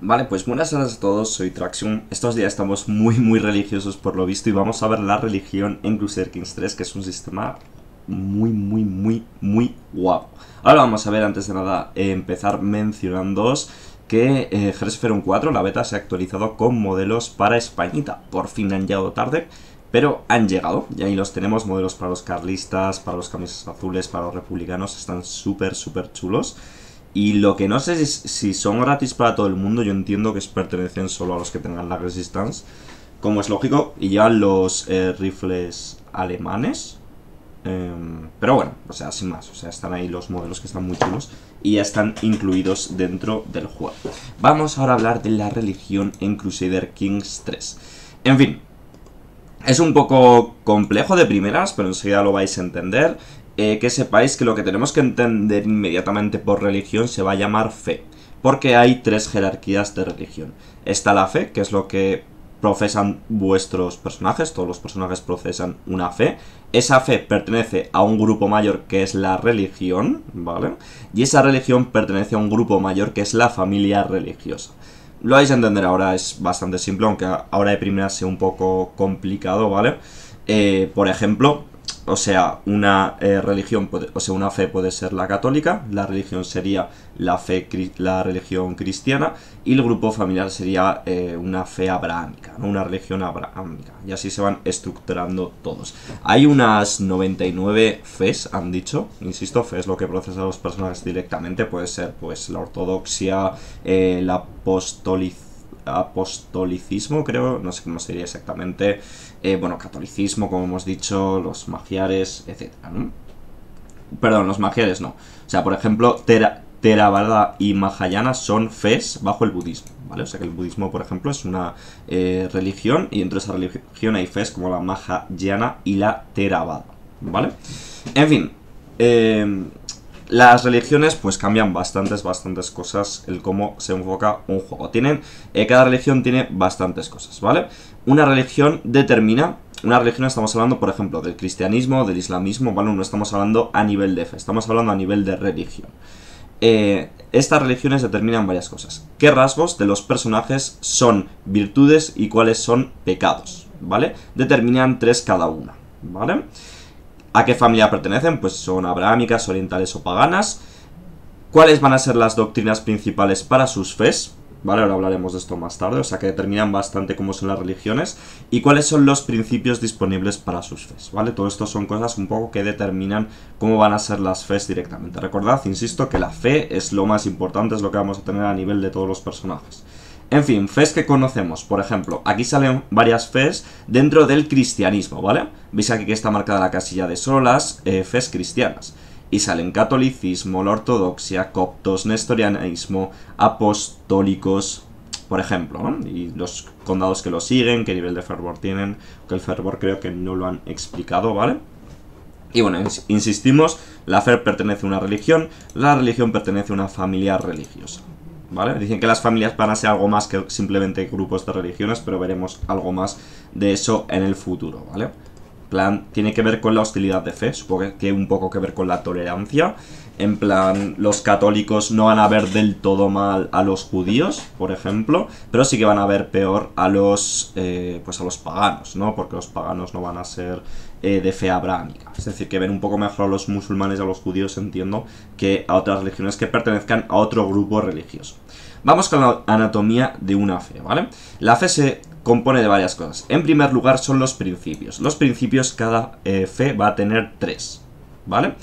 Vale, pues buenas tardes a todos, soy Traxium. Estos días estamos muy muy religiosos por lo visto y vamos a ver la religión en Crusader Kings 3, que es un sistema muy muy muy muy guapo. Ahora vamos a ver antes de nada empezar mencionando que eh, 4, la beta, se ha actualizado con modelos para Españita. Por fin han llegado tarde, pero han llegado y ahí los tenemos, modelos para los carlistas, para los camisas azules, para los republicanos, están súper súper chulos. Y lo que no sé si, si son gratis para todo el mundo, yo entiendo que pertenecen solo a los que tengan la Resistance, como es lógico, y llevan los eh, rifles alemanes. Em, pero bueno, o sea, sin más, o sea, están ahí los modelos que están muy chulos y ya están incluidos dentro del juego. Vamos ahora a hablar de la religión en Crusader Kings 3. En fin, es un poco complejo de primeras, pero enseguida lo vais a entender. Eh, que sepáis que lo que tenemos que entender inmediatamente por religión se va a llamar fe, porque hay tres jerarquías de religión. Está la fe, que es lo que profesan vuestros personajes, todos los personajes profesan una fe. Esa fe pertenece a un grupo mayor que es la religión, ¿vale? Y esa religión pertenece a un grupo mayor que es la familia religiosa. Lo vais a entender ahora, es bastante simple, aunque ahora de primera sea un poco complicado, ¿vale? Eh, por ejemplo, o sea, una eh, religión, puede, o sea, una fe puede ser la católica, la religión sería la, fe, la religión cristiana y el grupo familiar sería eh, una fe abrahámica, una religión abrahámica. Y así se van estructurando todos. Hay unas 99 fes, han dicho, insisto, fe es lo que a los personajes directamente, puede ser pues la ortodoxia, eh, la apostolicidad, apostolicismo, creo, no sé cómo sería exactamente, eh, bueno, catolicismo, como hemos dicho, los magiares, etcétera ¿no? Perdón, los magiares no. O sea, por ejemplo, Tera, Theravada y Mahayana son fes bajo el budismo, ¿vale? O sea que el budismo, por ejemplo, es una eh, religión y dentro de esa religión hay fes como la Mahayana y la Theravada, ¿vale? En fin, eh, las religiones pues cambian bastantes, bastantes cosas el cómo se enfoca un juego. Tienen, eh, cada religión tiene bastantes cosas, ¿vale? Una religión determina, una religión estamos hablando por ejemplo del cristianismo, del islamismo, ¿vale? No estamos hablando a nivel de fe, estamos hablando a nivel de religión. Eh, estas religiones determinan varias cosas. ¿Qué rasgos de los personajes son virtudes y cuáles son pecados? ¿Vale? Determinan tres cada una, ¿vale? vale ¿A qué familia pertenecen? Pues son abrahámicas, orientales o paganas. ¿Cuáles van a ser las doctrinas principales para sus fes? ¿vale? Ahora hablaremos de esto más tarde, o sea que determinan bastante cómo son las religiones y cuáles son los principios disponibles para sus fes, ¿vale? Todo esto son cosas un poco que determinan cómo van a ser las fes directamente. Recordad, insisto, que la fe es lo más importante, es lo que vamos a tener a nivel de todos los personajes. En fin, fes que conocemos, por ejemplo, aquí salen varias fes dentro del cristianismo, ¿vale? Veis aquí que está marcada la casilla de solas, las eh, fes cristianas. Y salen catolicismo, la ortodoxia, coptos, nestorianismo, apostólicos, por ejemplo, ¿no? Y los condados que lo siguen, qué nivel de fervor tienen, que el fervor creo que no lo han explicado, ¿vale? Y bueno, insistimos, la fe pertenece a una religión, la religión pertenece a una familia religiosa. Dicen que las familias van a ser algo más que simplemente grupos de religiones, pero veremos algo más de eso en el futuro, ¿vale? plan, tiene que ver con la hostilidad de fe, supongo que tiene un poco que ver con la tolerancia. En plan, los católicos no van a ver del todo mal a los judíos, por ejemplo, pero sí que van a ver peor a los, eh, pues a los paganos, ¿no? Porque los paganos no van a ser eh, de fe abrahámica, Es decir, que ven un poco mejor a los musulmanes y a los judíos, entiendo, que a otras religiones que pertenezcan a otro grupo religioso. Vamos con la anatomía de una fe, ¿vale? La fe se compone de varias cosas. En primer lugar son los principios. Los principios cada eh, fe va a tener tres, ¿vale?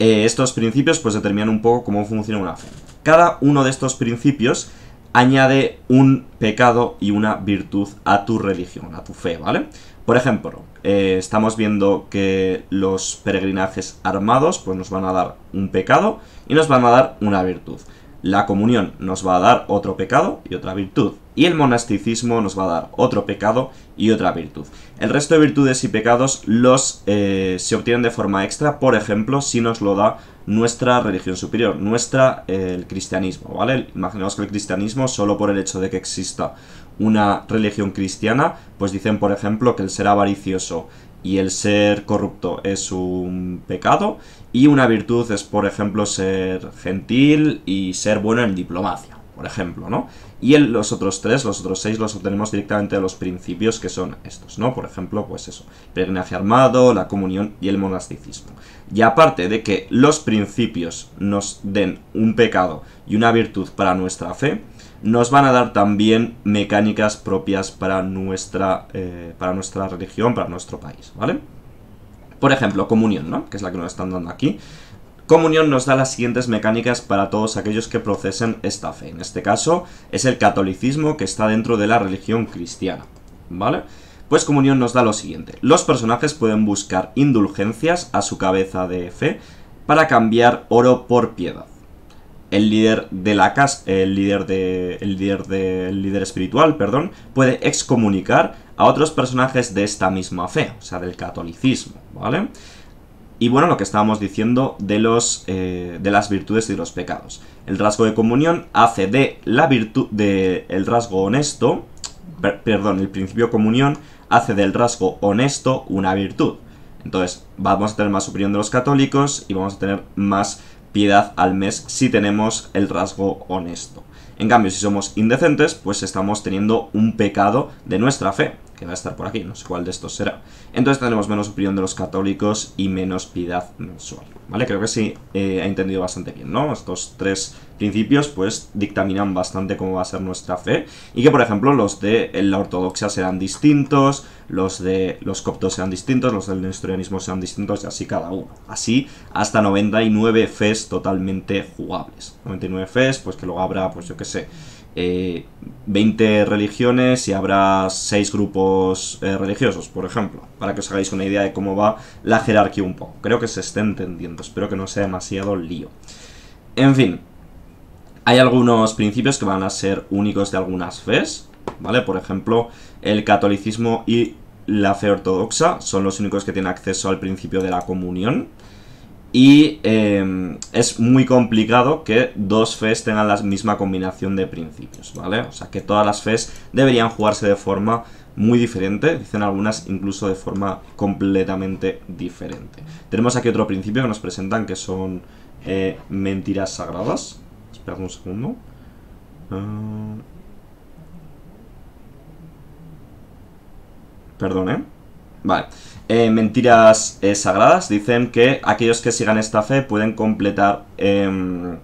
Eh, estos principios pues determinan un poco cómo funciona una fe. Cada uno de estos principios añade un pecado y una virtud a tu religión, a tu fe, ¿vale? Por ejemplo, eh, estamos viendo que los peregrinajes armados pues nos van a dar un pecado y nos van a dar una virtud. La comunión nos va a dar otro pecado y otra virtud. Y el monasticismo nos va a dar otro pecado y otra virtud. El resto de virtudes y pecados los eh, se obtienen de forma extra, por ejemplo, si nos lo da nuestra religión superior, nuestra, eh, el cristianismo, ¿vale? Imaginaos que el cristianismo, solo por el hecho de que exista una religión cristiana, pues dicen, por ejemplo, que el ser avaricioso y el ser corrupto es un pecado y una virtud es, por ejemplo, ser gentil y ser bueno en diplomacia, por ejemplo, ¿no? Y los otros tres, los otros seis, los obtenemos directamente de los principios que son estos, ¿no? Por ejemplo, pues eso, peregrinaje armado, la comunión y el monasticismo. Y aparte de que los principios nos den un pecado y una virtud para nuestra fe, nos van a dar también mecánicas propias para nuestra, eh, para nuestra religión, para nuestro país, ¿vale? Por ejemplo, comunión, ¿no? Que es la que nos están dando aquí. Comunión nos da las siguientes mecánicas para todos aquellos que procesen esta fe. En este caso, es el catolicismo que está dentro de la religión cristiana, ¿vale? Pues Comunión nos da lo siguiente. Los personajes pueden buscar indulgencias a su cabeza de fe para cambiar oro por piedad el líder de la casa, el líder de, el líder de, líder espiritual, perdón, puede excomunicar a otros personajes de esta misma fe, o sea, del catolicismo, ¿vale? Y bueno, lo que estábamos diciendo de, los, eh, de las virtudes y de los pecados. El rasgo de comunión hace de la virtud, de el rasgo honesto, perdón, el principio comunión hace del rasgo honesto una virtud. Entonces, vamos a tener más opinión de los católicos y vamos a tener más al mes si tenemos el rasgo honesto. En cambio, si somos indecentes, pues estamos teniendo un pecado de nuestra fe, que va a estar por aquí, no sé cuál de estos será. Entonces tendremos menos opinión de los católicos y menos piedad mensual, ¿vale? Creo que sí eh, ha entendido bastante bien, ¿no? Estos tres principios pues dictaminan bastante cómo va a ser nuestra fe y que por ejemplo los de la ortodoxia serán distintos, los de los coptos serán distintos, los del nestorianismo serán distintos y así cada uno. Así hasta 99 fes totalmente jugables. 99 fes pues que luego habrá pues yo qué sé eh, 20 religiones y habrá 6 grupos eh, religiosos, por ejemplo, para que os hagáis una idea de cómo va la jerarquía un poco. Creo que se esté entendiendo, espero que no sea demasiado lío. En fin, hay algunos principios que van a ser únicos de algunas fes, ¿vale? Por ejemplo, el catolicismo y la fe ortodoxa son los únicos que tienen acceso al principio de la comunión, y em, es muy complicado que dos FEs tengan la misma combinación de principios, ¿vale? O sea, que todas las FEs deberían jugarse de forma muy diferente, dicen algunas incluso de forma completamente diferente. Tenemos aquí otro principio que nos presentan que son eh, mentiras sagradas. Esperad un segundo. Ah. Perdón, ¿eh? Vale. Eh, mentiras eh, sagradas. Dicen que aquellos que sigan esta fe pueden completar... Em,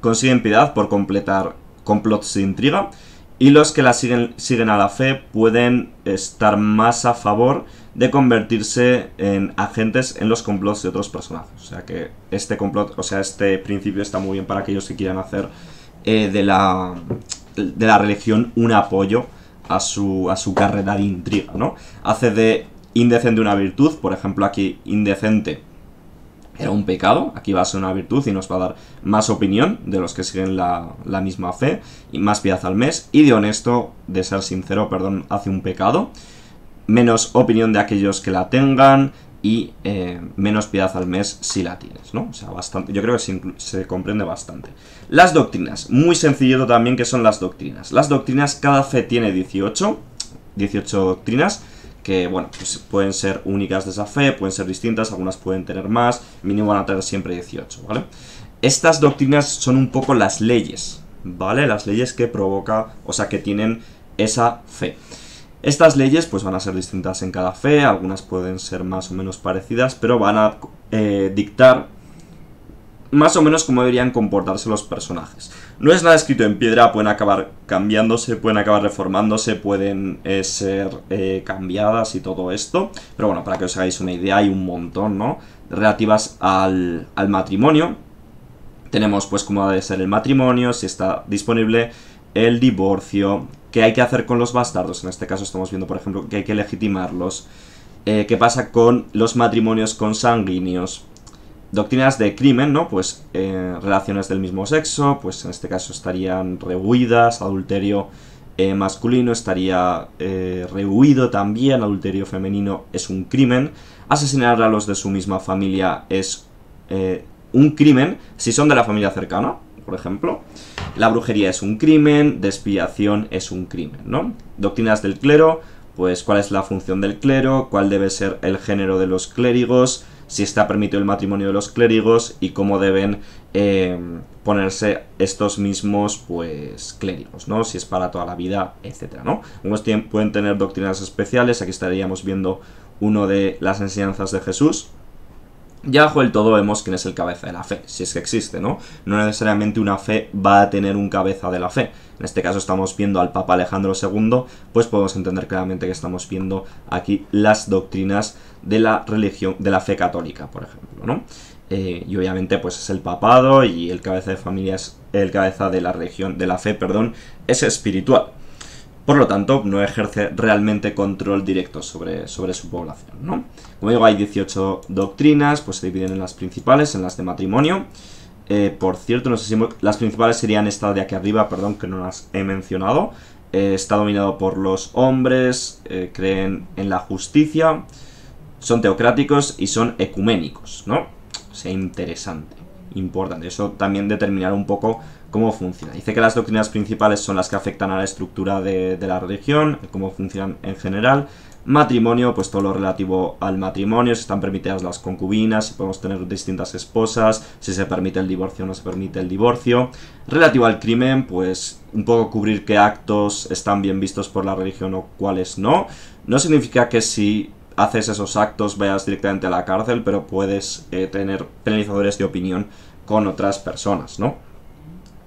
consiguen piedad por completar complots de intriga. Y los que la siguen, siguen a la fe pueden estar más a favor de convertirse en agentes en los complots de otros personajes. O sea que este complot, o sea, este principio está muy bien para aquellos que quieran hacer eh, de la de la religión un apoyo a su, a su carrera de intriga, ¿no? Hace de indecente una virtud, por ejemplo aquí indecente era un pecado, aquí va a ser una virtud y nos va a dar más opinión de los que siguen la, la, misma fe y más piedad al mes, y de honesto, de ser sincero, perdón, hace un pecado, menos opinión de aquellos que la tengan, y eh, menos piedad al mes si la tienes, ¿no? O sea, bastante, yo creo que se, comprende bastante. Las doctrinas, muy sencillito también que son las doctrinas. Las doctrinas, cada fe tiene 18, 18 doctrinas, que bueno, pues pueden ser únicas de esa fe, pueden ser distintas, algunas pueden tener más, mínimo van a tener siempre 18, ¿vale? Estas doctrinas son un poco las leyes, ¿vale? Las leyes que provoca, o sea, que tienen esa fe. Estas leyes pues van a ser distintas en cada fe, algunas pueden ser más o menos parecidas, pero van a eh, dictar más o menos cómo deberían comportarse los personajes. No es nada escrito en piedra, pueden acabar cambiándose, pueden acabar reformándose, pueden eh, ser eh, cambiadas y todo esto. Pero bueno, para que os hagáis una idea, hay un montón, ¿no? Relativas al, matrimonio. Tenemos pues cómo debe ser el matrimonio, si está disponible el divorcio, qué hay que hacer con los bastardos, en este caso estamos viendo, por ejemplo, que hay que legitimarlos, eh, qué pasa con los matrimonios consanguíneos, doctrinas de crimen, ¿no? Pues eh, relaciones del mismo sexo, pues en este caso estarían rehuidas, adulterio eh, masculino estaría rehuido también, adulterio femenino es un crimen, asesinar a los de su misma familia es un crimen si son de la familia cercana, por ejemplo. La brujería es un crimen, despiación es un crimen, ¿no? Doctrinas del clero, pues cuál es la función del clero, cuál debe ser el género de los clérigos, si está permitido el matrimonio de los clérigos y cómo deben eh, ponerse estos mismos pues clérigos, ¿no? Si es para toda la vida, etcétera, ¿no? pueden tener doctrinas especiales, aquí estaríamos viendo uno de las enseñanzas de Jesús, ya bajo el todo vemos quién es el cabeza de la fe, si es que existe, ¿no? No necesariamente una fe va a tener un cabeza de la fe. En este caso estamos viendo al Papa Alejandro II, pues podemos entender claramente que estamos viendo aquí las doctrinas de la religión, de la fe católica, por ejemplo, ¿no? Eh, y obviamente pues es el papado y el cabeza de familia es el cabeza de la religión, de la fe, perdón, es espiritual por lo tanto no ejerce realmente control directo sobre, sobre su población. ¿no? Como digo, hay 18 doctrinas, pues se dividen en las principales, en las de matrimonio. Eh, por cierto, no sé si las principales serían esta de aquí arriba, perdón que no las he mencionado. Eh, está dominado por los hombres, eh, creen en la justicia, son teocráticos y son ecuménicos, ¿no? O sea, interesante, importante. Eso también determinará un poco cómo funciona. Dice que las doctrinas principales son las que afectan a la estructura de, la religión, cómo funcionan en general. Matrimonio, pues todo lo relativo al matrimonio, si están permitidas las concubinas, si podemos tener distintas esposas, si se permite el divorcio o no se permite el divorcio. Relativo al crimen, pues un poco cubrir qué actos están bien vistos por la religión o cuáles no. No significa que si haces esos actos vayas directamente a la cárcel, pero puedes eh, tener penalizadores de opinión con otras personas, ¿no?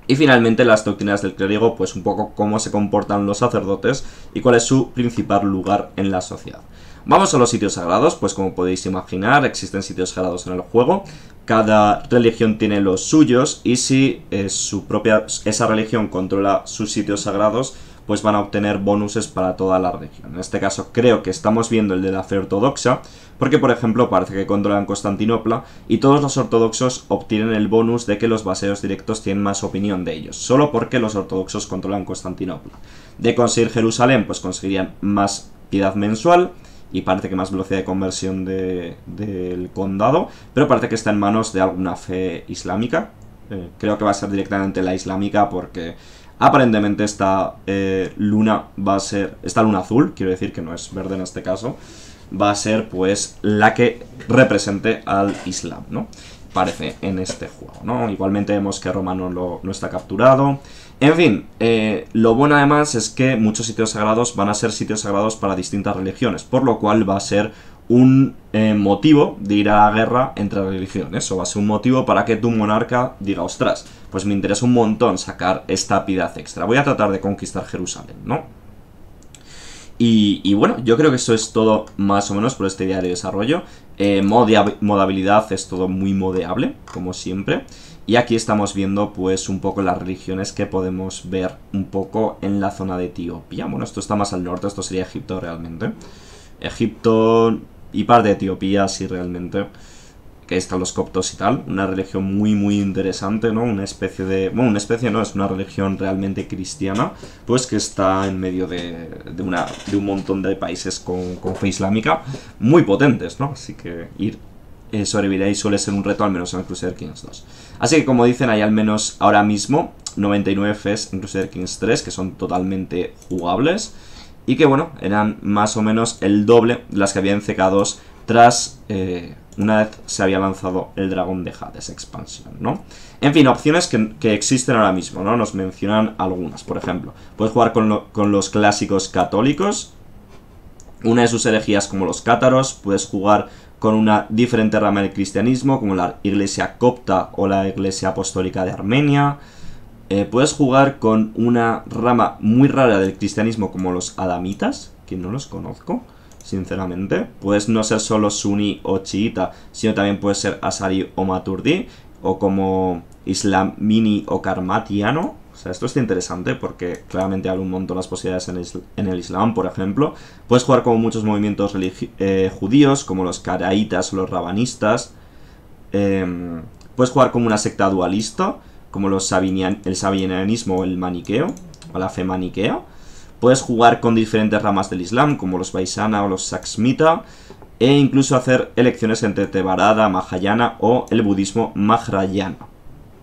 Y finalmente las doctrinas del clérigo, pues un poco cómo se comportan los sacerdotes y cuál es su principal lugar en la sociedad. Vamos a los sitios sagrados, pues como podéis imaginar existen sitios sagrados en el juego, cada religión tiene los suyos y si eh, su propia, esa religión controla sus sitios sagrados, pues van a obtener bonuses para toda la región. En este caso creo que estamos viendo el de la fe ortodoxa, porque por ejemplo parece que controlan Constantinopla y todos los ortodoxos obtienen el bonus de que los baseos directos tienen más opinión de ellos, solo porque los ortodoxos controlan Constantinopla. De conseguir Jerusalén, pues conseguirían más piedad mensual, y parece que más velocidad de conversión del condado, pero parece que está en manos de alguna fe islámica. Eh, creo que va a ser directamente la islámica porque Aparentemente esta eh, luna va a ser, esta luna azul, quiero decir que no es verde en este caso, va a ser pues la que represente al Islam, ¿no? Parece en este juego, ¿no? Igualmente vemos que Roma no, no está capturado. En fin, eh, lo bueno además es que muchos sitios sagrados van a ser sitios sagrados para distintas religiones, por lo cual va a ser un eh, motivo de ir a la guerra entre religiones, o va a ser un motivo para que tu monarca diga, ostras, pues me interesa un montón sacar esta piedad extra, voy a tratar de conquistar Jerusalén, ¿no? Y, bueno, yo creo que eso es todo más o menos por este diario de desarrollo. Eh, modabilidad es todo muy modeable, como siempre. Y aquí estamos viendo pues un poco las religiones que podemos ver un poco en la zona de Etiopía. Bueno, esto está más al norte, esto sería Egipto realmente. Egipto y parte de Etiopía, sí, realmente, que están los coptos y tal, una religión muy, muy interesante, ¿no? Una especie de, bueno, una especie no, es una religión realmente cristiana, pues que está en medio de, de una, de un montón de países con, fe islámica muy potentes, ¿no? Así que ir eh, sobrevivir ahí suele ser un reto, al menos en el Crusader Kings 2. Así que como dicen, hay al menos ahora mismo 99 Fs en Crusader Kings 3 que son totalmente jugables y que bueno, eran más o menos el doble de las que había en CK2 tras eh, una vez se había lanzado el dragón de Hades expansión, ¿no? En fin, opciones que, existen ahora mismo, ¿no? Nos mencionan algunas, por ejemplo. Puedes jugar con, con los clásicos católicos, una de sus herejías como los cátaros, puedes jugar con una diferente rama del cristianismo, como la iglesia copta o la iglesia apostólica de Armenia, eh, puedes jugar con una rama muy rara del cristianismo como los adamitas, que no los conozco, sinceramente. Puedes no ser solo suní o chiita, sino también puedes ser asari o maturdi, o como islamini o karmatiano. O sea, esto es interesante porque claramente hay un montón las posibilidades en, el Islam, por ejemplo. Puedes jugar con muchos movimientos eh, judíos, como los karaitas o los rabanistas. Em, puedes jugar como una secta dualista como los el sabinianismo o el maniqueo, o la fe maniquea. Puedes jugar con diferentes ramas del Islam, como los Baisana o los Saksmita, e incluso hacer elecciones entre Tebarada, Mahayana o el budismo mahrayana,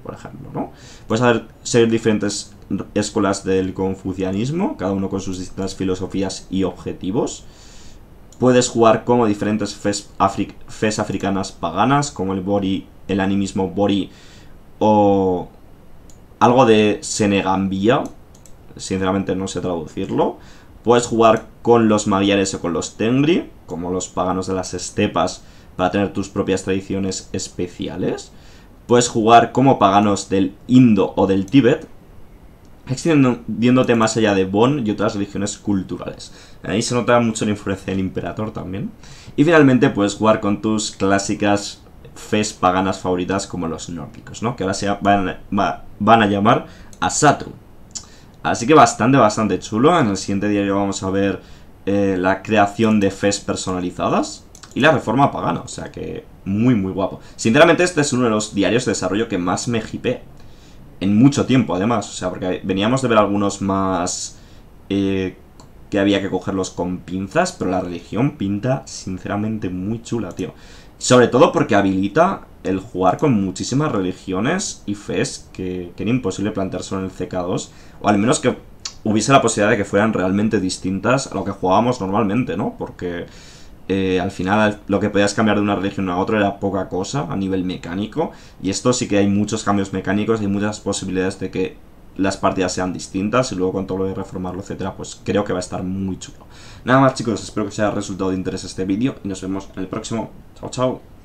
por ejemplo, ¿no? Puedes hacer ser diferentes escuelas del confucianismo, cada uno con sus distintas filosofías y objetivos. Puedes jugar como diferentes fes, fes africanas paganas, como el Bori, el animismo Bori o algo de Senegambia, sinceramente no sé traducirlo. Puedes jugar con los magiares o con los tengri, como los paganos de las estepas, para tener tus propias tradiciones especiales. Puedes jugar como paganos del Indo o del Tíbet, extendiéndote más allá de Bon y otras religiones culturales. Ahí se nota mucho la influencia del imperador también. Y finalmente puedes jugar con tus clásicas fes paganas favoritas como los nórdicos, ¿no? Que ahora se van, a, van a llamar Asatru. Así que bastante, bastante chulo. En el siguiente diario vamos a ver eh, la creación de fes personalizadas y la reforma pagana. O sea que muy, muy guapo. Sinceramente, este es uno de los diarios de desarrollo que más me hipé. En mucho tiempo, además. O sea, porque veníamos de ver algunos más... Eh, que había que cogerlos con pinzas, pero la religión pinta sinceramente muy chula, tío. Sobre todo porque habilita el jugar con muchísimas religiones y fes que, era imposible plantearse en el CK2, o al menos que hubiese la posibilidad de que fueran realmente distintas a lo que jugábamos normalmente, ¿no? Porque eh, al final lo que podías cambiar de una religión a otra era poca cosa a nivel mecánico, y esto sí que hay muchos cambios mecánicos, hay muchas posibilidades de que las partidas sean distintas y luego con todo lo de reformarlo, etcétera, pues creo que va a estar muy chulo. Nada más chicos, espero que os haya resultado de interés este vídeo y nos vemos en el próximo. Chao, chao.